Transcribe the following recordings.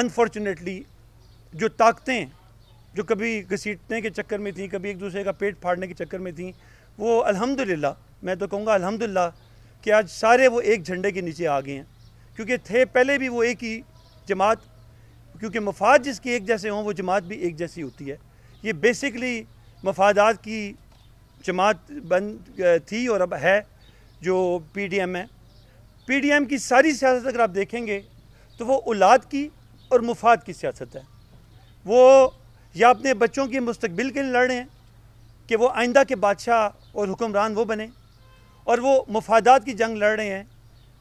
unfortunately जो ताकतें जो कभी घसीटने के चक्कर में थी कभी एक दूसरे का पेट फाड़ने के चक्कर में थी वो अल्हम्दुलिल्लाह मैं तो कहूँगा अल्हम्दुलिल्लाह कि आज सारे वो एक झंडे के नीचे आ गए हैं क्योंकि थे पहले भी वो एक ही जमात क्योंकि मफाद जिसके एक जैसे हों वो जमात भी एक जैसी होती है ये बेसिकली मफादात की जमात बन थी और अब है जो पी डी एम है पी डी एम की सारी सियासत अगर आप देखेंगे तो वो औलाद की और मुफाद की सियासत है वो या अपने बच्चों के मुस्तबिल के लिए लड़ रहे हैं कि वो आइंदा के बादशाह और हुक्मरान वो बने और वो मफादात की जंग लड़ रहे हैं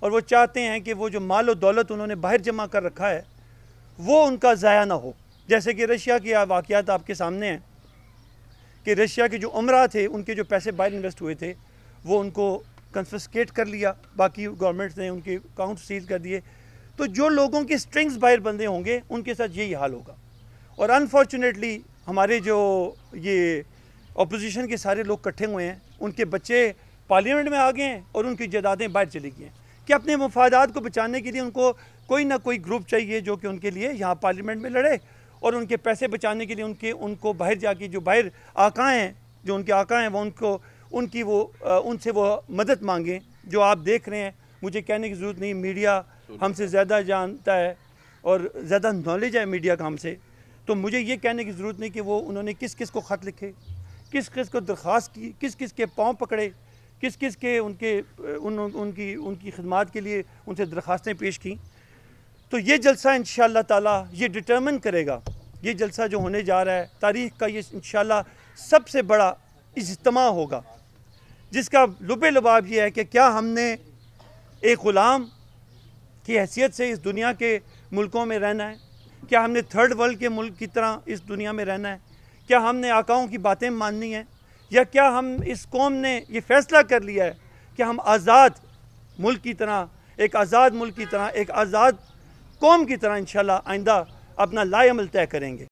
और वो चाहते हैं कि वो जो माल और दौलत उन्होंने बाहर जमा कर रखा है वो उनका ज़ाया ना हो जैसे कि रशिया के वाक़ात आपके सामने हैं कि रशिया के जो उमरा थे उनके जो पैसे बाहर इन्वेस्ट हुए थे वो उनको कन्फस्केट कर लिया बाकी गवर्नमेंट्स ने उनके अकाउंट सीज कर दिए तो जो लोगों के स्ट्रिंग्स बाहर बंधे होंगे उनके साथ यही हाल होगा और अनफॉर्चुनेटली हमारे जो ये अपोजिशन के सारे लोग इकट्ठे हुए हैं उनके बच्चे पार्लियामेंट में आ गए हैं और उनकी जदादें बाहर चली गई हैं कि अपने मफादात को बचाने के लिए उनको कोई ना कोई ग्रुप चाहिए जो कि उनके लिए यहाँ पार्लियामेंट में लड़े और उनके पैसे बचाने के लिए उनके उनको बाहर जाके जो बाहर आका हैं जो उनके आका हैं वो उनको उनकी वो उनसे वो मदद मांगें जो आप देख रहे हैं मुझे कहने की ज़रूरत नहीं मीडिया हमसे ज़्यादा जानता है और ज़्यादा नॉलेज है मीडिया का हमसे तो मुझे ये कहने की ज़रूरत नहीं कि वो उन्होंने किस किस को ख़त लिखे किस किस को दरख्वास्त की किस किस के पाँव पकड़े किस किस के उनके उन, उन उनकी उनकी खदमात के लिए उनसे दरख्वास्तें पेश की तो ये जलसा इन ताला ये डिटर्मन करेगा ये जलसा जो होने जा रहा है तारीख का ये इन सबसे बड़ा इजतमा होगा जिसका लुबे लबाब ये है कि क्या हमने एक ग़ुलाम की हैसियत से इस दुनिया के मुल्कों में रहना है क्या हमने थर्ड वर्ल्ड के मुल्क की तरह इस दुनिया में रहना है क्या हमने आकाओं की बातें माननी है या क्या हम इस कौम ने ये फ़ैसला कर लिया है कि हम आज़ाद मुल्क की तरह एक आज़ाद मुल्क की तरह एक आज़ाद कौम की तरह इन आइंदा अपना लाएमल तय करेंगे